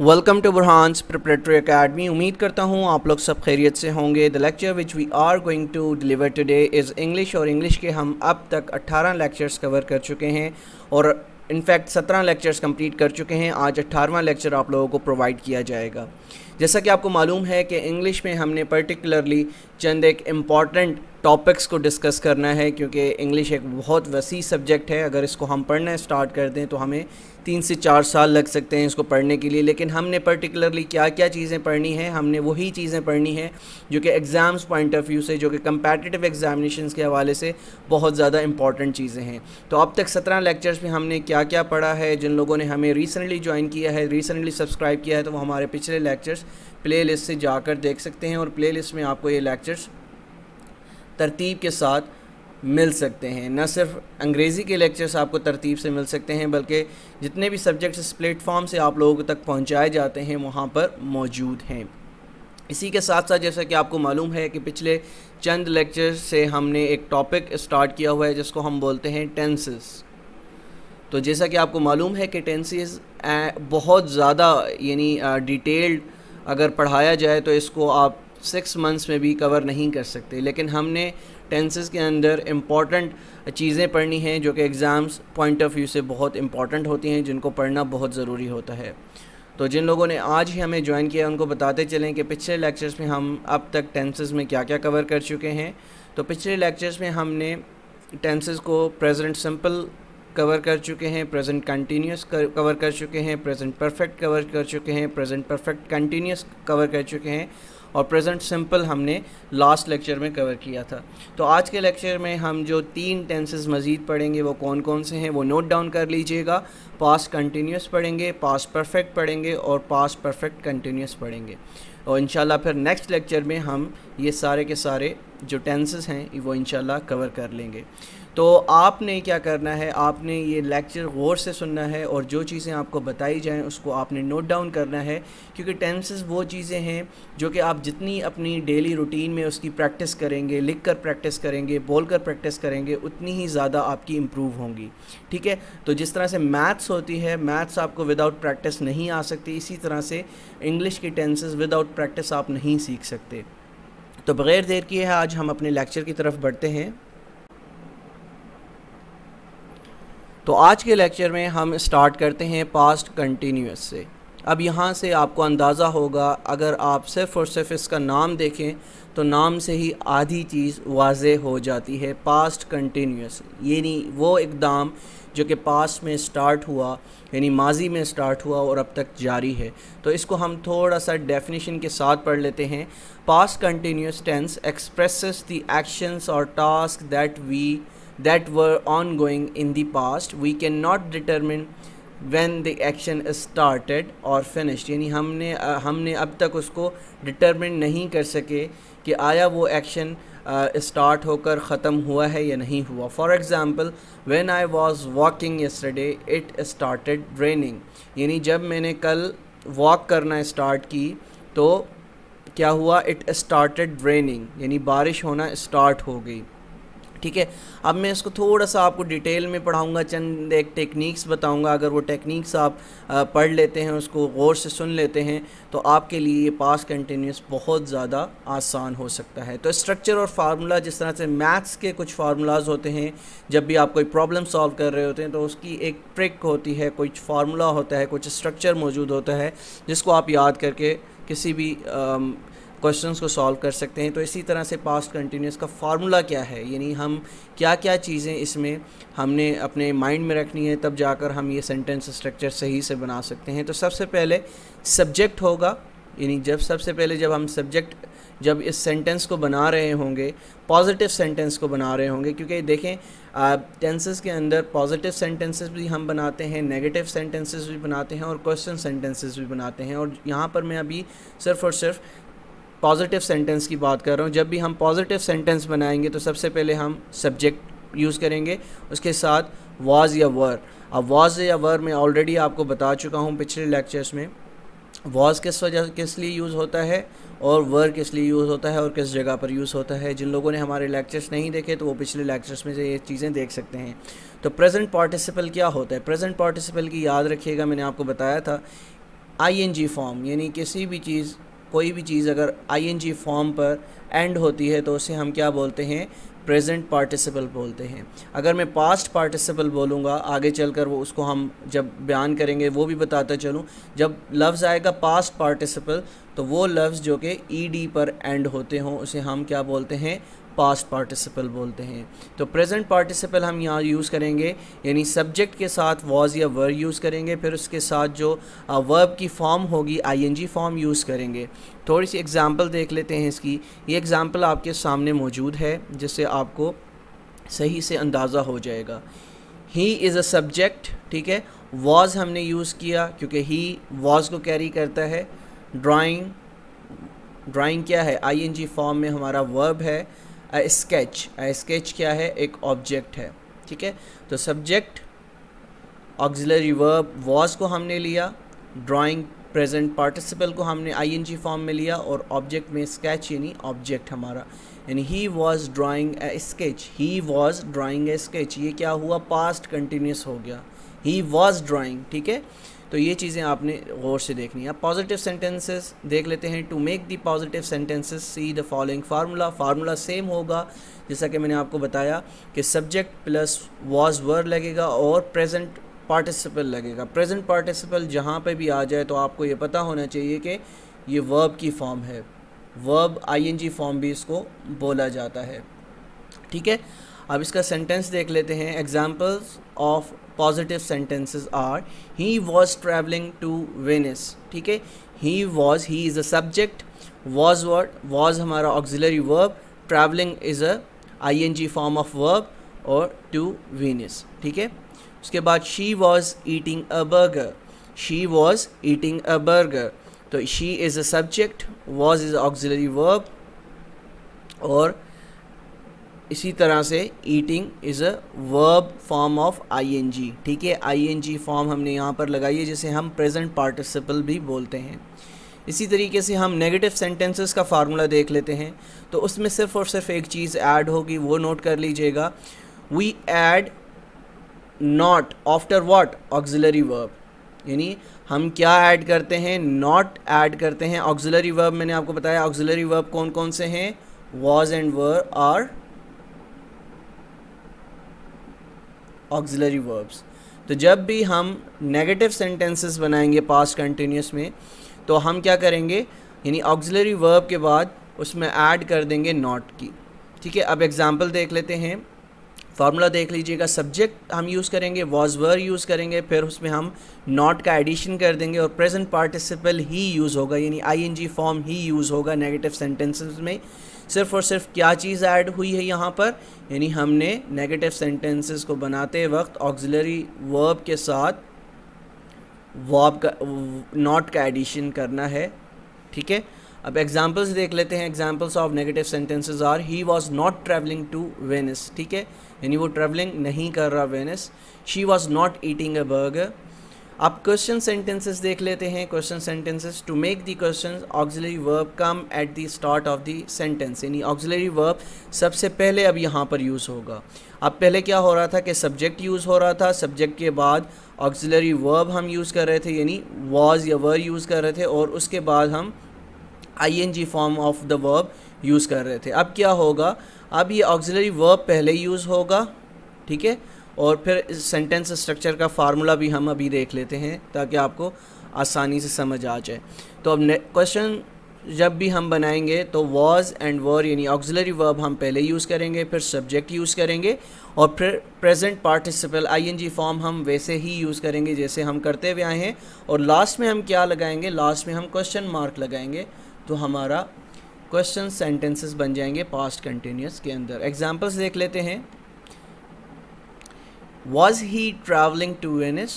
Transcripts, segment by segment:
Welcome to Burhan's preparatory academy उम्मीद करता हूँ आप लोग सब खैरियत से होंगे the lecture which we are going to deliver today is English और इंग्लिश के हम अब तक 18 लेक्चर्स कवर कर चुके हैं और इनफैक्ट 17 लेक्चर्स कंप्लीट कर चुके हैं आज 18वां लेक्चर आप लोगों को प्रोवाइड किया जाएगा जैसा कि आपको मालूम है कि इंग्लिश में हमने पर्टिकुलरली चंद एक इम्पॉर्टेंट टॉपिक्स को डिस्कस करना है क्योंकि इंग्लिश एक बहुत वसी सब्जेक्ट है अगर इसको हम पढ़ना स्टार्ट कर दें तो हमें तीन से चार साल लग सकते हैं इसको पढ़ने के लिए लेकिन हमने पर्टिकुलरली क्या क्या चीज़ें पढ़नी है हमने वही चीज़ें पढ़नी है जो कि एग्ज़ाम्स पॉइंट ऑफ व्यू से जो कि कंपेटिटिव एग्जामिनेशन के हवाले से बहुत ज़्यादा इंपॉर्टेंट चीज़ें हैं तो अब तक सत्रह लेक्चर्स में हमने क्या क्या पढ़ा है जिन लोगों ने हमें रिसेंटली ज्वाइन किया है रिसेंटली सब्सक्राइब किया है तो वो हमारे पिछले लेक्चर्स प्ले लिस्ट से जाकर देख सकते हैं और प्ले लिस्ट में आपको ये लेक्चर्स तरतीब के साथ मिल सकते हैं न सिर्फ अंग्रेज़ी के लेक्चर्स आपको तरतीब से मिल सकते हैं बल्कि जितने भी सब्जेक्ट्स इस प्लेटफॉर्म से आप लोगों तक पहुंचाए जाते हैं वहाँ पर मौजूद हैं इसी के साथ साथ जैसा कि आपको मालूम है कि पिछले चंद लेक्चर्स से हमने एक टॉपिक स्टार्ट किया हुआ है जिसको हम बोलते हैं टेंसेस तो जैसा कि आपको मालूम है कि टेंसेस बहुत ज़्यादा यानी डिटेल्ड अगर पढ़ाया जाए तो इसको आप सिक्स मंथ्स में भी कवर नहीं कर सकते लेकिन हमने टेंसेस के अंदर इम्पॉर्टेंट चीज़ें पढ़नी हैं जो कि एग्ज़ाम्स पॉइंट ऑफ व्यू से बहुत इंपॉर्टेंट होती हैं जिनको पढ़ना बहुत ज़रूरी होता है तो जिन लोगों ने आज ही हमें ज्वाइन किया उनको बताते चलें कि पिछले लेक्चर्स में हम अब तक टेंसेस में क्या क्या कवर कर चुके हैं तो पिछले लेक्चर्स में हमने टेंसेस को प्रेजेंट सिंपल कवर कर चुके हैं प्रेजेंट कंटिन्यूस कवर कर चुके हैं प्रेजेंट परफेक्ट कवर कर चुके हैं प्रेजेंट परफेक्ट कंटिन्यूस कवर कर चुके हैं और प्रेजेंट सिंपल हमने लास्ट लेक्चर में कवर किया था तो आज के लेक्चर में हम जो तीन टेंसेज मज़ीद पढ़ेंगे वो कौन कौन से हैं वो नोट डाउन कर लीजिएगा पास कंटिन्यूस पढ़ेंगे पास परफेक्ट पढ़ेंगे और पास परफेक्ट कंटिन्यूस पढ़ेंगे और इन फिर नेक्स्ट लेक्चर में हम ये सारे के सारे जो टेंसेज हैं वो इनशाला कवर कर लेंगे तो आपने क्या करना है आपने ये लेक्चर गौर से सुनना है और जो चीज़ें आपको बताई जाएं उसको आपने नोट डाउन करना है क्योंकि टेंसेस वो चीज़ें हैं जो कि आप जितनी अपनी डेली रूटीन में उसकी प्रैक्टिस करेंगे लिख कर प्रैक्टिस करेंगे बोल कर प्रैक्टिस करेंगे उतनी ही ज़्यादा आपकी इम्प्रूव होंगी ठीक है तो जिस तरह से मैथ्स होती है मैथ्स आपको विदाउट प्रैक्टिस नहीं आ सकती इसी तरह से इंग्लिश की टेंसेस विदाउट प्रैक्टिस आप नहीं सीख सकते तो बग़ैर देर किए है आज हम अपने लेक्चर की तरफ बढ़ते हैं तो आज के लेक्चर में हम स्टार्ट करते हैं पास्ट कंटिन्यूस से अब यहाँ से आपको अंदाज़ा होगा अगर आप सिर्फ और सिर्फ इसका नाम देखें तो नाम से ही आधी चीज़ वाज हो जाती है पास्ट कंटिन्यूस यानी वो इकदाम जो कि पास्ट में स्टार्ट हुआ यानी माजी में स्टार्ट हुआ और अब तक जारी है तो इसको हम थोड़ा सा डेफिनेशन के साथ पढ़ लेते हैं past continuous tense expresses the actions और task that we that were ongoing in the past we cannot determine when the action started or finished यानी हमने हमने अब तक उसको determine नहीं कर सके कि आया वो action स्टार्ट होकर ख़त्म हुआ है या नहीं हुआ for example when I was walking yesterday it started raining यानी जब मैंने कल वॉक करना स्टार्ट की तो क्या हुआ इट स्टार्टेड रेनिंग यानी बारिश होना स्टार्ट हो गई ठीक है अब मैं इसको थोड़ा सा आपको डिटेल में पढ़ाऊँगा चंद एक टेक्निक्स बताऊँगा अगर वो टेक्निक्स आप पढ़ लेते हैं उसको गौर से सुन लेते हैं तो आपके लिए ये पास कंटिन्यूस बहुत ज़्यादा आसान हो सकता है तो स्ट्रक्चर और फार्मूला जिस तरह से मैथ्स के कुछ फार्मूलाज होते हैं जब भी आप कोई प्रॉब्लम सॉल्व कर रहे होते हैं तो उसकी एक ट्रिक होती है कुछ फार्मूला होता है कुछ स्ट्रक्चर मौजूद होता है जिसको आप याद करके किसी भी क्वेश्चंस को सॉल्व कर सकते हैं तो इसी तरह से पास्ट कंटिन्यूस का फार्मूला क्या है यानी हम क्या क्या चीज़ें इसमें हमने अपने माइंड में रखनी है तब जाकर हम ये सेंटेंस स्ट्रक्चर सही से बना सकते हैं तो सबसे पहले सब्जेक्ट होगा यानी जब सबसे पहले जब हम सब्जेक्ट जब इस सेंटेंस को बना रहे होंगे पॉजिटिव सेंटेंस को बना रहे होंगे क्योंकि देखें टेंसेस के अंदर पॉजिटिव सेंटेंसेस भी हम बनाते हैं नेगेटिव सेंटेंसेस भी बनाते हैं और क्वेश्चन सेंटेंसेस भी बनाते हैं और यहाँ पर मैं अभी सिर्फ और सिर्फ पॉजिटिव सेंटेंस की बात कर रहा हूँ जब भी हम पॉजिटिव सेंटेंस बनाएंगे तो सबसे पहले हम सब्जेक्ट यूज़ करेंगे उसके साथ वाज या वर अब वाज या वर मैं ऑलरेडी आपको बता चुका हूँ पिछले लेक्चर्स में वॉज किस वजह किस लिए यूज़ होता है और वर किस लिए यूज़ होता है और किस जगह पर यूज़ होता है जिन लोगों ने हमारे लेक्चर्स नहीं देखे तो वो पिछले लेक्चर्स में से ये चीज़ें देख सकते हैं तो प्रेजेंट पार्टिसिपल क्या होता है प्रेजेंट पार्टिसिपल की याद रखिएगा मैंने आपको बताया था जी फॉर्म यानी किसी भी चीज़ कोई भी चीज़ अगर आईएनजी फॉर्म पर एंड होती है तो उसे हम क्या बोलते हैं प्रेजेंट पार्टिसिपल बोलते हैं अगर मैं पास्ट पार्टिसिपल बोलूँगा आगे चलकर वो उसको हम जब बयान करेंगे वो भी बताते चलूँ जब लफ्ज़ आएगा पास्ट पार्टिसिपल तो वो लफ्ज़ जो कि ई e डी पर एंड होते हों उसे हम क्या बोलते हैं पास्ट पार्टिसिपल बोलते हैं तो प्रेजेंट पार्टिसिपल हम यहाँ यूज़ करेंगे यानी सब्जेक्ट के साथ वॉज या वर्ब यूज़ करेंगे फिर उसके साथ जो वर्ब की फॉर्म होगी आईएनजी फॉर्म यूज़ करेंगे थोड़ी सी एग्ज़ाम्पल देख लेते हैं इसकी ये एग्ज़ाम्पल आपके सामने मौजूद है जिससे आपको सही से अंदाज़ा हो जाएगा ही इज़ अ सब्जेक्ट ठीक है वॉज हमने यूज़ किया क्योंकि ही वॉज को कैरी करता है ड्राइंग ड्राइंग क्या है जी फॉर्म में हमारा वर्ब है स्केच स्केच क्या है एक ऑब्जेक्ट है ठीक है तो सब्जेक्ट ऑक्जिलरी वर्ब वॉज को हमने लिया ड्राइंग प्रेजेंट पार्टिसिपल को हमने आईएनजी फॉर्म में लिया और ऑब्जेक्ट में स्केच यानी ऑब्जेक्ट हमारा यानी he was drawing a sketch he was drawing a sketch ये क्या हुआ पास्ट कंटिन्यूस हो गया ही वॉज ड्राइंग ठीक है तो ये चीज़ें आपने गौर से देखनी है पॉजिटिव सेंटेंसेस देख लेते हैं to make the positive sentences see the following formula formula same होगा जैसा कि मैंने आपको बताया कि सब्जेक्ट प्लस वॉज वर लगेगा और प्रेजेंट पार्टिसिपल लगेगा प्रेजेंट पार्टिसिपल जहाँ पे भी आ जाए तो आपको ये पता होना चाहिए कि ये वर्ब की फॉर्म है वर्ब आई फॉर्म भी इसको बोला जाता है ठीक है अब इसका सेंटेंस देख लेते हैं examples of positive sentences are he was travelling to Venice ठीक है he was he is a subject was word was हमारा auxiliary verb travelling is a I N G form of verb और to Venice ठीक है उसके बाद she was eating a burger she was eating a burger तो she is a subject was is auxiliary verb और इसी तरह से eating is a verb form of I N G ठीक है आईएनजी फॉर्म हमने यहाँ पर लगाई है जिसे हम प्रेजेंट पार्टिसिपल भी बोलते हैं इसी तरीके से हम नेगेटिव सेंटेंसेस का फार्मूला देख लेते हैं तो उसमें सिर्फ़ और सिर्फ एक चीज़ ऐड होगी वो नोट कर लीजिएगा we add not after what auxiliary verb यानी हम क्या ऐड करते हैं नॉट ऐड करते हैं ऑक्जिलरी वर्ब मैंने आपको बताया ऑक्जिलरी वर्ब कौन कौन से हैं was and were are auxiliary verbs तो जब भी हम नेगेटिव सेंटेंसेस बनाएंगे पास्ट कंटिन्यूस में तो हम क्या करेंगे यानी ऑक्सिलरी वर्ब के बाद उसमें ऐड कर देंगे नॉट की ठीक है अब एग्ज़ाम्पल देख लेते हैं फार्मूला देख लीजिएगा सब्जेक्ट हम यूज़ करेंगे वॉज वर यूज़ करेंगे फिर उसमें हम नॉट का एडिशन कर देंगे और प्रेजेंट पार्टिसिपल ही यूज़ होगा यानी आईएनजी फॉर्म ही यूज़ होगा नेगेटिव सेंटेंसेस में सिर्फ़ और सिर्फ क्या चीज़ ऐड हुई है यहाँ पर यानी हमने नेगेटिव सेंटेंसेस को बनाते वक्त ऑक्सिलरी वर्ब के साथ वर्ब का नॉट का एडिशन करना है ठीक है अब एग्जांपल्स देख लेते हैं examples of negative sentences are he was not travelling to Venice ठीक है यानी वो ट्रैवलिंग नहीं कर रहा Venice she was not eating a burger आप क्वेश्चन सेंटेंसेस देख लेते हैं question sentences to make the question auxiliary verb come at the start of the sentence यानी ऑक्जिलरी वर्ब सबसे पहले अब यहाँ पर यूज़ होगा अब पहले क्या हो रहा था कि सब्जेक्ट यूज़ हो रहा था सब्जेक्ट के बाद ऑक्जिलरी वर्ब हम यूज़ कर रहे थे यानी वॉज या वर यूज़ कर रहे थे और उसके बाद हम G form of the verb use कर रहे थे अब क्या होगा अब ये ऑक्जिलरी वर्ब पहले यूज़ होगा ठीक है और फिर सेंटेंस स्ट्रक्चर का फार्मूला भी हम अभी देख लेते हैं ताकि आपको आसानी से समझ आ जाए तो अब क्वेश्चन जब भी हम बनाएंगे तो वॉज एंड वर यानी ऑक्सिलरी वर्ब हम पहले यूज़ करेंगे फिर सब्जेक्ट यूज़ करेंगे और फिर प्रेजेंट पार्टिसिपल आईएनजी फॉर्म हम वैसे ही यूज़ करेंगे जैसे हम करते हुए आए हैं और लास्ट में हम क्या लगाएंगे लास्ट में हम क्वेश्चन मार्क लगाएंगे तो हमारा क्वेश्चन सेंटेंसेस बन जाएंगे पास्ट कंटिन्यूस के अंदर एग्जाम्पल्स देख लेते हैं was he travelling to Venice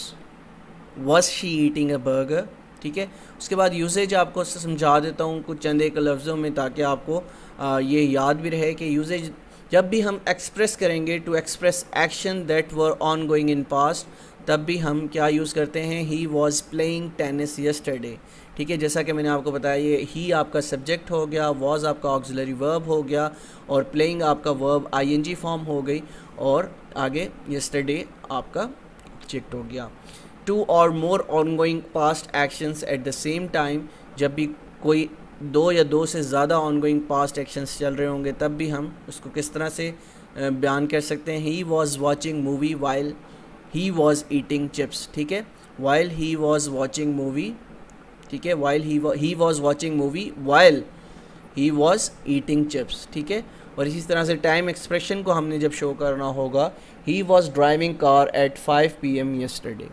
was she eating a burger ठीक है उसके बाद यूसेज आपको समझा देता हूँ कुछ चंद एक लफ्ज़ों में ताकि आपको ये याद भी रहे कि यूसेज जब भी हम एक्सप्रेस करेंगे to express action that were on going in past तब भी हम क्या यूज़ करते हैं he was playing tennis yesterday ठीक है जैसा कि मैंने आपको बताया ये ही आपका सब्जेक्ट हो गया वॉज आपका ऑक्सिलरी वर्ब हो गया और प्लेइंग आपका वर्ब आईएनजी फॉर्म हो गई और आगे यस्टरडे आपका चेक्ड हो गया two or more ongoing past actions at the same time जब भी कोई दो या दो से ज़्यादा ऑनगोइंग पास्ट एक्शंस चल रहे होंगे तब भी हम उसको किस तरह से बयान कर सकते हैं he was watching movie while he was eating chips ठीक है while he was watching movie ठीक है while he was watching movie while he was eating chips ठीक है और इसी तरह से टाइम एक्सप्रेशन को हमने जब शो करना होगा he was driving car at 5 P M yesterday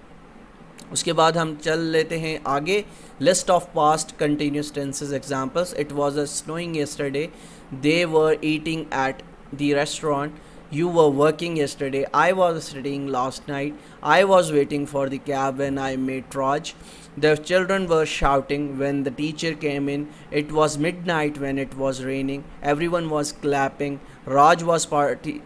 उसके बाद हम चल लेते हैं आगे list of past continuous tenses examples it was a snowing yesterday they were eating at the restaurant you were working yesterday i was studying last night i was waiting for the cab when i met Raj. the children were shouting when the teacher came in it was midnight when it was raining everyone was clapping raj was party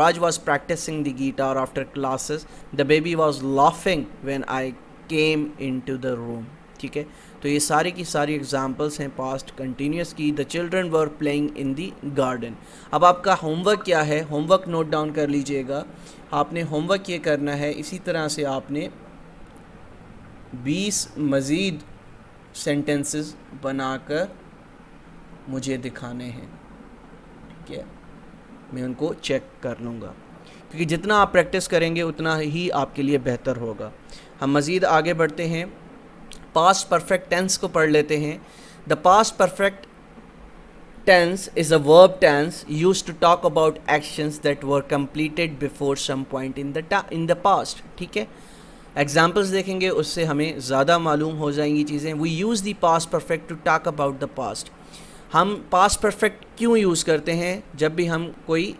raj was practicing the guitar after classes the baby was laughing when i came into the room okay तो ये सारी की सारी examples हैं past continuous की the children were playing in the garden अब आपका homework क्या है होमवर्क नोट डाउन कर लीजिएगा आपने होमवर्क ये करना है इसी तरह से आपने बीस मज़ीद सेंटेंसेस बनाकर मुझे दिखाने हैं ठीक है मैं उनको चेक कर लूँगा क्योंकि जितना आप प्रैक्टिस करेंगे उतना ही आपके लिए बेहतर होगा हम मज़ीद आगे बढ़ते हैं पास्ट परफेक्ट टेंस को पढ़ लेते हैं the past perfect tense is a verb tense use to talk about actions that were completed before some point in the in the past ठीक है एग्जाम्पल्स देखेंगे उससे हमें ज़्यादा मालूम हो जाएंगी चीज़ें we use the past perfect to talk about the past हम पास्ट परफेक्ट क्यों यूज़ करते हैं जब भी हम कोई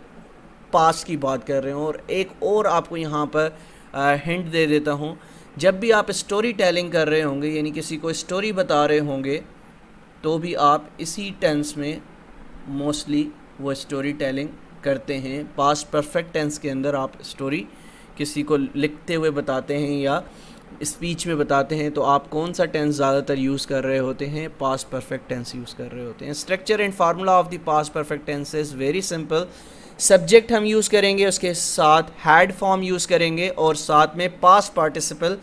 पास्ट की बात कर रहे हो और एक और आपको यहाँ पर हिंट दे देता हूँ जब भी आप स्टोरी टेलिंग कर रहे होंगे यानी किसी को स्टोरी बता रहे होंगे तो भी आप इसी टेंस में मोस्टली वो स्टोरी टेलिंग करते हैं पास्ट परफेक्ट टेंस के अंदर आप स्टोरी किसी को लिखते हुए बताते हैं या स्पीच में बताते हैं तो आप कौन सा टेंस ज़्यादातर यूज़ कर रहे होते हैं पास्ट परफेक्ट टेंस यूज़ कर रहे होते हैं structure and formula of the past perfect tense is very simple subject हम यूज़ करेंगे उसके साथ हैड फॉर्म यूज़ करेंगे और साथ में पास पार्टिसिपल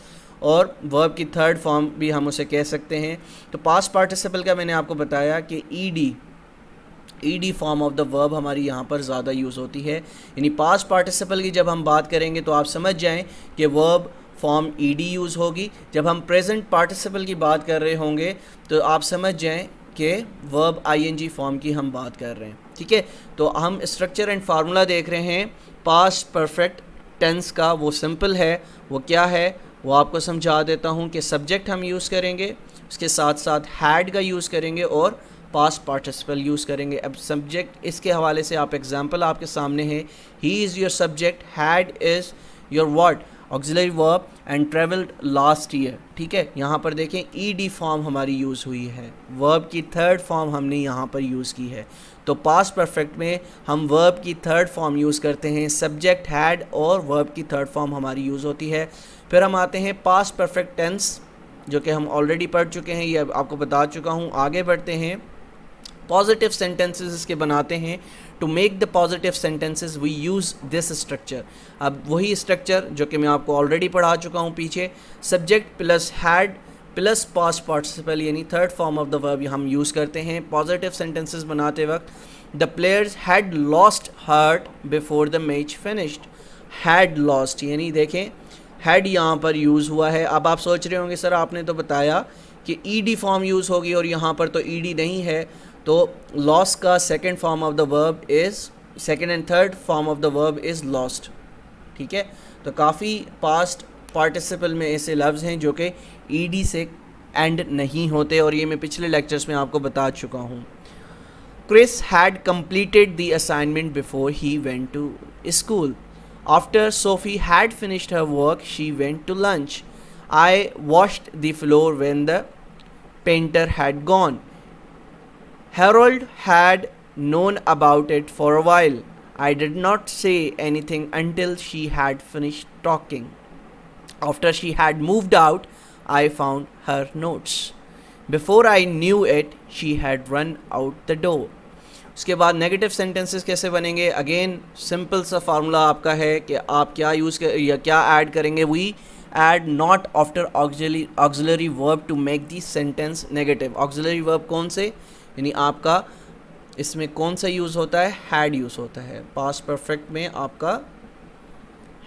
और वर्ब की थर्ड फॉर्म भी हम उसे कह सकते हैं तो पास पार्टिसिपल का मैंने आपको बताया कि E D E D form of the verb हमारी यहाँ पर ज़्यादा यूज़ होती है यानी पास पार्टिसिपल की जब हम बात करेंगे तो आप समझ जाएँ कि verb form E D use होगी जब हम प्रेजेंट पार्टिसिपल की बात कर रहे होंगे तो आप समझ जाएँ कि verb I N G form की हम बात कर रहे हैं ठीक है तो हम स्ट्रक्चर एंड फार्मूला देख रहे हैं पास परफेक्ट टेंस का वो सिंपल है वो क्या है वो आपको समझा देता हूँ कि सब्जेक्ट हम यूज़ करेंगे उसके साथ साथ हैड का यूज़ करेंगे और पास पार्टिसिपल यूज़ करेंगे अब सब्जेक्ट इसके हवाले से आप एग्ज़ाम्पल आपके सामने है he is your subject had is your word auxiliary verb and travelled last year ठीक है यहाँ पर देखें ई डी फॉर्म हमारी यूज़ हुई है वर्ब की थर्ड फॉर्म हमने यहाँ पर यूज़ की है तो पास्ट परफेक्ट में हम वर्ब की थर्ड फॉर्म यूज़ करते हैं सब्जेक्ट हैड और वर्ब की थर्ड फॉर्म हमारी यूज़ होती है फिर हम आते हैं पास्ट परफेक्ट टेंस जो कि हम ऑलरेडी पढ़ चुके हैं ये आपको बता चुका हूँ आगे बढ़ते हैं पॉजिटिव सेंटेंसेस इसके बनाते हैं to make the positive sentences we use this structure अब वही स्ट्रक्चर जो कि मैं आपको ऑलरेडी पढ़ा चुका हूँ पीछे subject plus had plus past participle यानी third form of the verb हम यूज़ करते हैं पॉजिटिव सेंटेंसेस बनाते वक्त the players had lost heart before the match finished had lost यानी देखें हैड यहाँ पर यूज़ हुआ है अब आप सोच रहे होंगे सर आपने तो बताया कि ई डी फॉर्म यूज़ होगी और यहाँ पर तो ई डी नहीं है तो लॉस का second form of the verb is second and third form of the verb is lost ठीक है तो काफ़ी पास्ट पार्टिसिपल में ऐसे लफ्ज़ हैं जो कि ईडी e से एंड नहीं होते और ये मैं पिछले लेक्चर्स में आपको बता चुका हूँ Chris had completed the assignment before he went to school after Sophie had finished her work she went to lunch I washed the floor when the painter had gone Harold had known about it for while I did not say anything until she had finish talking After she had moved out, I found her notes. Before I knew it, she had run out the door. उसके बाद negative sentences कैसे बनेंगे again simple सा formula आपका है कि आप क्या यूज़ कर या क्या ऐड करेंगे we add not after auxiliary auxiliary verb to make the sentence negative auxiliary verb कौन से यानी आपका इसमें कौन सा यूज़ होता है had use होता है past perfect में आपका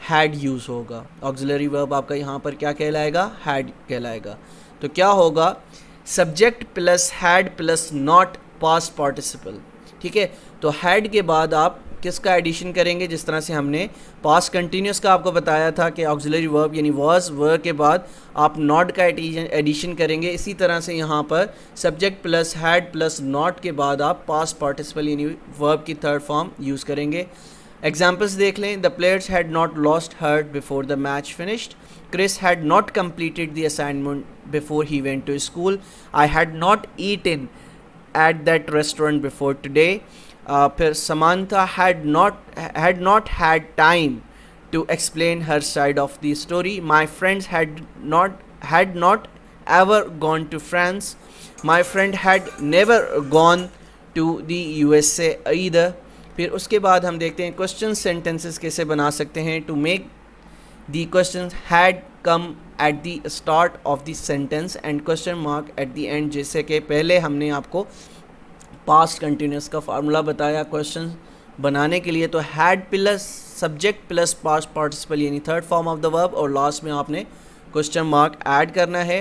हैड यूज़ होगा ऑक्जिलरी वर्ब आपका यहाँ पर क्या कहलाएगा हैड कहलाएगा तो क्या होगा subject plus had plus not past participle ठीक है तो हैड के बाद आप किसका एडिशन करेंगे जिस तरह से हमने पास कंटिन्यूस का आपको बताया था कि ऑक्सिलरी वर्ब यानी वर्स वर के बाद आप नॉट का एडिशन करेंगे इसी तरह से यहाँ पर subject plus had plus not के बाद आप पास पार्टिसिपल यानी वर्ब की थर्ड फॉर्म यूज़ करेंगे Examples देख लें the players had not lost heart before the match finished. Chris had not completed the assignment before he went to school. I had not eaten at that restaurant before today. Uh, फिर Samantha had not had not had time to explain her side of the story. My friends had not had not ever gone to France. My friend had never gone to the USA either. फिर उसके बाद हम देखते हैं question sentences कैसे बना सकते हैं to make the question had come at the start of the sentence and question mark at the end जैसे कि पहले हमने आपको पास्ट कंटिन्यूस का फार्मूला बताया क्वेश्चन बनाने के लिए तो had plus subject plus past participle यानी third form of the verb और लास्ट में आपने क्वेश्चन मार्क ऐड करना है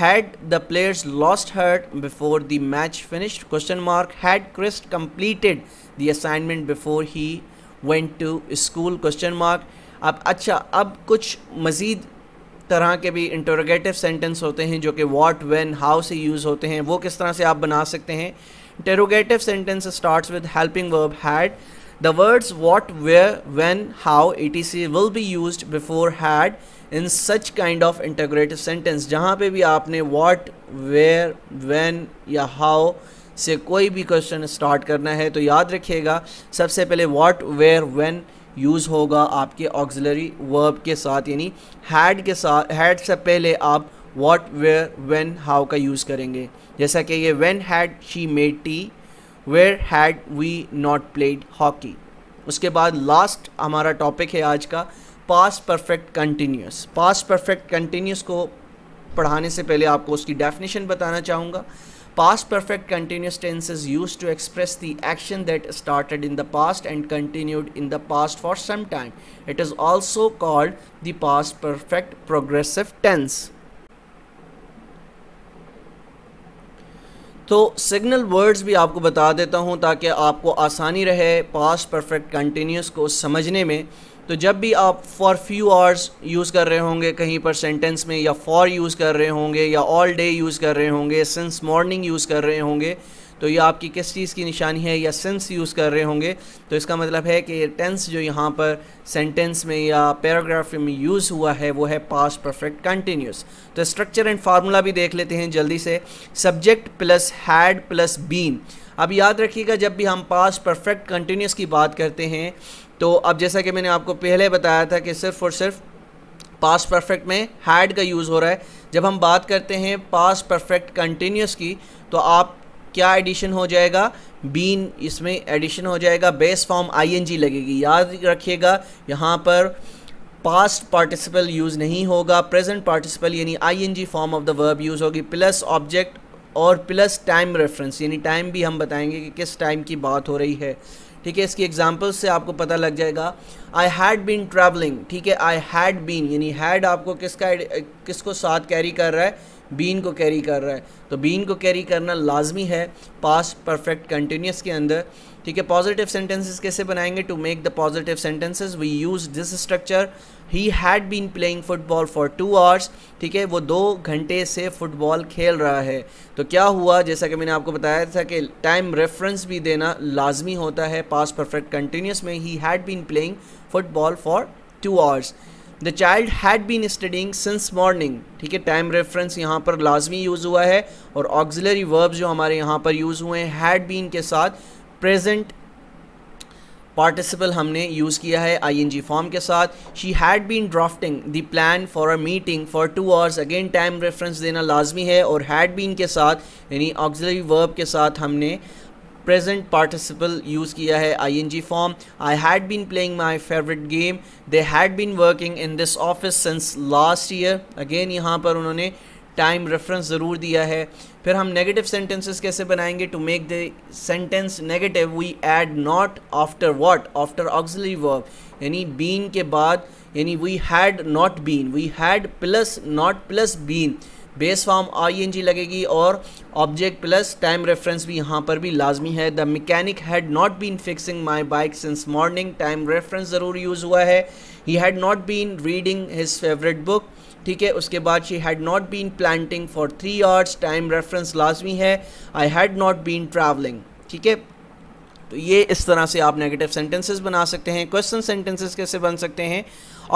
had the players lost hurt before the match finished question mark had Christ completed the assignment before he went to school question mark अब अच्छा अब कुछ मजीद तरह के भी इंटरोगेटिव सेंटेंस होते हैं जो कि वाट वेन हाउ से यूज़ होते हैं वो किस तरह से आप बना सकते हैं interrogative sentence start with helping verb had the words what where when how E T C will be use before had in such kind of interrogative sentence जहाँ पे भी आपने वॉट वेयर वेन या हाउ से कोई भी question start करना है तो याद रखिएगा सबसे पहले व्हाट वेयर व्हेन यूज़ होगा आपके ऑक्सिलरी वर्ब के साथ यानी हैड के साथ हैड से पहले आप व्हाट वेयर व्हेन हाउ का यूज़ करेंगे जैसा कि ये when had she made tea where had we not played hockey उसके बाद लास्ट हमारा टॉपिक है आज का past perfect continuous past perfect continuous को पढ़ाने से पहले आपको उसकी डेफिनेशन बताना चाहूँगा Past perfect continuous tense is used to express the action that started in the past and continued in the past for some time. It is also called the past perfect progressive tense. तो signal words भी आपको बता देता हूँ ताकि आपको आसानी रहे पास्ट परफेक्ट कंटिन्यूस को समझने में तो जब भी आप फॉर फ्यू आवर्स यूज़ कर रहे होंगे कहीं पर सेंटेंस में या फॉर यूज़ कर रहे होंगे या ऑल डे यूज़ कर रहे होंगे सिंस मॉर्निंग यूज़ कर रहे होंगे तो ये आपकी किस चीज़ की निशानी है या सेंस यूज़ कर रहे होंगे तो इसका मतलब है कि ये टेंस जो यहाँ पर सेंटेंस में या पैराग्राफ में यूज़ हुआ है वो है पास्ट परफेक्ट कंटिन्यूस तो स्ट्रक्चर एंड फार्मूला भी देख लेते हैं जल्दी से subject plus had plus been अब याद रखिएगा जब भी हम पास्ट परफेक्ट कंटिन्यूस की बात करते हैं तो अब जैसा कि मैंने आपको पहले बताया था कि सिर्फ और सिर्फ पास्ट परफेक्ट में हैड का यूज़ हो रहा है जब हम बात करते हैं पास्ट परफेक्ट कंटिन्यूस की तो आप क्या एडिशन हो जाएगा बीन इसमें एडिशन हो जाएगा बेस फॉर्म आईएनजी लगेगी याद रखिएगा यहाँ पर पास्ट पार्टिसिपल यूज़ नहीं होगा प्रेजेंट पार्टिसिपल यानी I N G form of the verb use होगी प्लस ऑब्जेक्ट और प्लस टाइम रेफरेंस यानी टाइम भी हम बताएंगे कि किस टाइम की बात हो रही है ठीक है इसकी एग्जाम्पल से आपको पता लग जाएगा आई हैड बीन ट्रैवलिंग ठीक है आई हैड बीन यानी हैड आपको किसका किसको साथ कैरी कर रहा है बीन को कैरी कर रहा है तो बीन को कैरी करना लाजमी है पास परफेक्ट कंटिन्यूस के अंदर ठीक है पॉजिटिव सेंटेंसेस कैसे बनाएंगे to make the positive sentences we use this structure he had been playing football for two hours ठीक है वो दो घंटे से फुटबॉल खेल रहा है तो क्या हुआ जैसा कि मैंने आपको बताया था कि टाइम रेफरेंस भी देना लाजमी होता है पास परफेक्ट कंटिन्यूस में he had been playing football for two hours the child had been studying since morning ठीक है टाइम रेफरेंस यहाँ पर लाजमी यूज़ हुआ है और ऑक्जिलरी वर्ब्स जो हमारे यहाँ पर यूज़ हुए हैंड बीन के साथ प्रेजेंट पार्टिसिपल हमने यूज़ किया है आई एन जी फॉर्म के साथ she had been drafting the plan for a meeting for two hours again time reference देना लाजमी है और हैड बीन के साथ यानी ऑक्सिलरी वर्ब के साथ हमने प्रेजेंट पार्टिसिपल यूज़ किया है I N G form I had been playing my favourite game they had been working in this office since last year again यहाँ पर उन्होंने टाइम रेफरेंस ज़रूर दिया है फिर हम नेगेटिव सेंटेंसेस कैसे बनाएंगे to make the sentence negative we add not after what after auxiliary verb यानी बीन के बाद यानी we had not been we had plus not plus been base form I N G लगेगी और object plus time reference भी यहाँ पर भी लाजमी है the mechanic had not been fixing my bike since morning time reference ज़रूर use हुआ है he had not been reading his favourite book ठीक है उसके बाद she had not been planting for three hours time reference लाजमी है I had not been travelling ठीक है तो ये इस तरह से आप नेगेटिव सेंटेंसेस बना सकते हैं क्वेश्चन सेंटेंसेस कैसे बन सकते हैं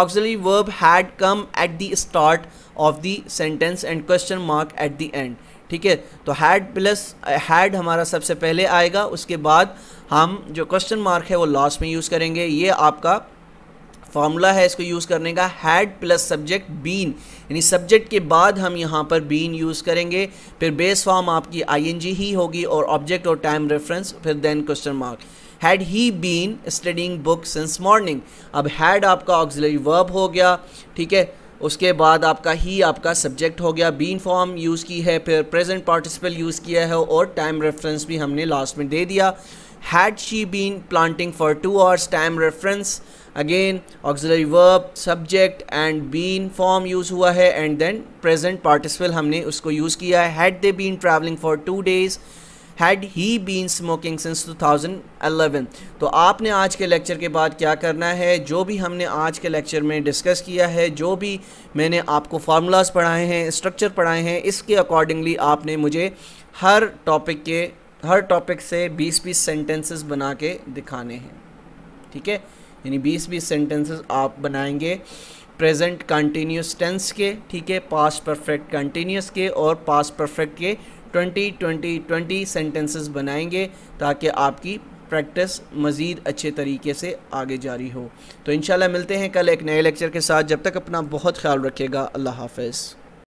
auxiliary verb had come at the start of the sentence and question mark at the end ठीक है तो हैड प्लस हैड हमारा सबसे पहले आएगा उसके बाद हम जो क्वेश्चन मार्क है वो लास्ट में यूज़ करेंगे ये आपका फार्मूला है इसको यूज़ करने का हैड प्लस सब्जेक्ट बीन यानी सब्जेक्ट के बाद हम यहाँ पर बीन यूज़ करेंगे फिर बेस फॉर्म आपकी आईएनजी ही होगी और ऑब्जेक्ट और टाइम रेफरेंस फिर then question mark had he been studying book since morning अब हैड आपका ऑक्सिलरी वर्ब हो गया ठीक है उसके बाद आपका ही आपका सब्जेक्ट हो गया बीन फॉर्म यूज़ की है फिर प्रेजेंट पार्टिसिपल यूज़ किया है और टाइम रेफरेंस भी हमने लास्ट में दे दिया had she been planting for two hours time reference again auxiliary verb subject and been form use हुआ है एंड देन प्रेजेंट पार्टिसिपल हमने उसको यूज़ किया है had they been travelling for two days had he been smoking since 2011 तो आपने आज के लेक्चर के बाद क्या करना है जो भी हमने आज के लेक्चर में डिस्कस किया है जो भी मैंने आपको फार्मूलाज पढ़ाए हैं स्ट्रक्चर पढ़ाए हैं इसके अकॉर्डिंगली आपने मुझे हर टॉपिक के हर टॉपिक से 20-20 सेंटेंसेस बना के दिखाने हैं ठीक है यानी बीस बीस सेंटेंसेस आप बनाएंगे प्रेजेंट कंटिन्यूस टेंस के ठीक है पास्ट परफेक्ट कंटिन्यूस के और पास्ट परफेक्ट के ट्वेंटी ट्वेंटी ट्वेंटी सेंटेंसेस बनाएंगे ताकि आपकी प्रैक्टिस मज़ीद अच्छे तरीके से आगे जारी हो तो इन मिलते हैं कल एक नए लेक्चर के साथ जब तक अपना बहुत ख्याल रखिएगा अल्लाह हाफिज़